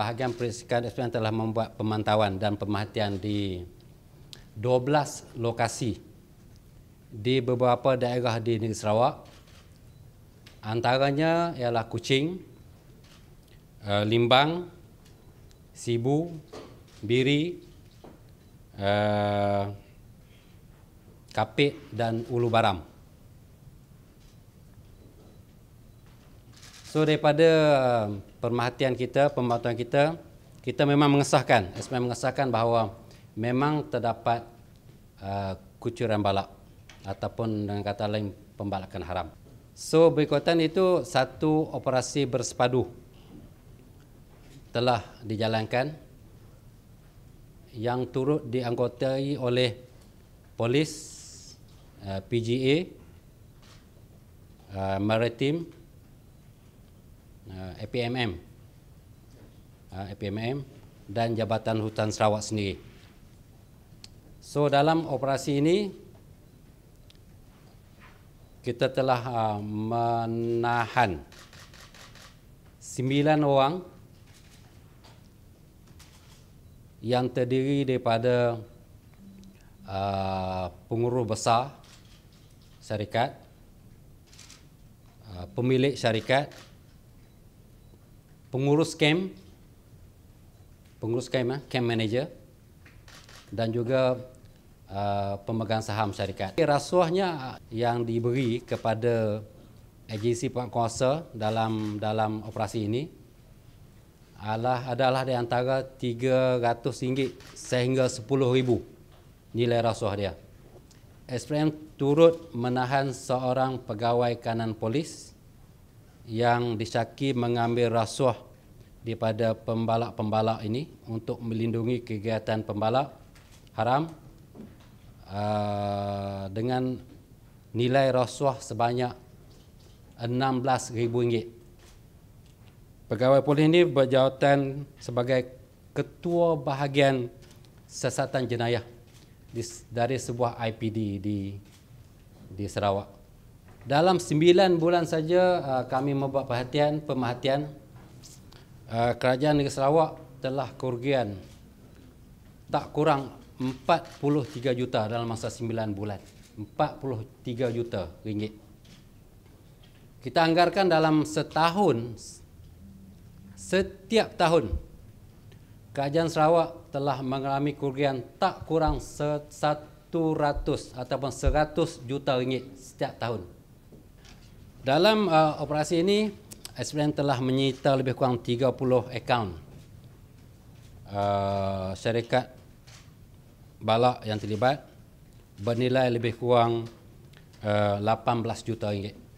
bahagian perisikan SPM telah membuat pemantauan dan pemerhatian di 12 lokasi di beberapa daerah di negeri Sarawak antaranya ialah Kuching, eh, Limbang, Sibu, Biri, eh, Kapit dan Ulu Baram. So daripada uh, um, perhatian kita, pembantuan kita, kita memang mengesahkan, SPM mengesahkan bahawa memang terdapat uh, kucuran balak ataupun dengan kata lain pembalakan haram. So berikutan itu satu operasi bersepadu telah dijalankan yang turut dianggotai oleh polis, uh, PGA, uh, maritim, Eh, APMM APMM eh, dan Jabatan Hutan Sarawak sendiri. So dalam operasi ini kita telah eh, menahan sembilan orang yang terdiri daripada pengurus besar syarikat pemilik syarikat pengurus camp, pengurus camp, eh, camp manager dan juga uh, pemegang saham syarikat. Rasuahnya yang diberi kepada agensi penguasa dalam dalam operasi ini adalah adalah di antara RM300 sehingga RM10,000 nilai rasuah dia. SPM turut menahan seorang pegawai kanan polis yang disyaki mengambil rasuah daripada pembalak-pembalak ini untuk melindungi kegiatan pembalak haram uh, dengan nilai rasuah sebanyak RM16,000. Pegawai polis ini berjawatan sebagai ketua bahagian sesatan jenayah dari sebuah IPD di di Sarawak dalam sembilan bulan saja uh, kami membuat perhatian pemerhatian uh, kerajaan negeri Sarawak telah kerugian tak kurang 43 juta dalam masa sembilan bulan 43 juta ringgit kita anggarkan dalam setahun setiap tahun kerajaan Sarawak telah mengalami kerugian tak kurang 100 ataupun 100 juta ringgit setiap tahun dalam uh, operasi ini, SPN telah menyita lebih kurang 30 akaun uh, syarikat balak yang terlibat bernilai lebih kurang uh, 18 juta ringgit.